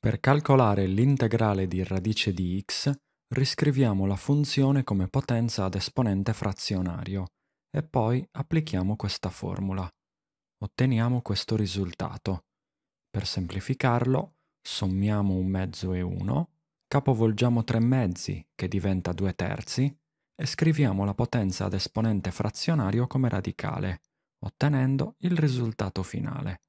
Per calcolare l'integrale di radice di x, riscriviamo la funzione come potenza ad esponente frazionario e poi applichiamo questa formula. Otteniamo questo risultato. Per semplificarlo, sommiamo un mezzo e 1, capovolgiamo tre mezzi, che diventa 2 terzi, e scriviamo la potenza ad esponente frazionario come radicale, ottenendo il risultato finale.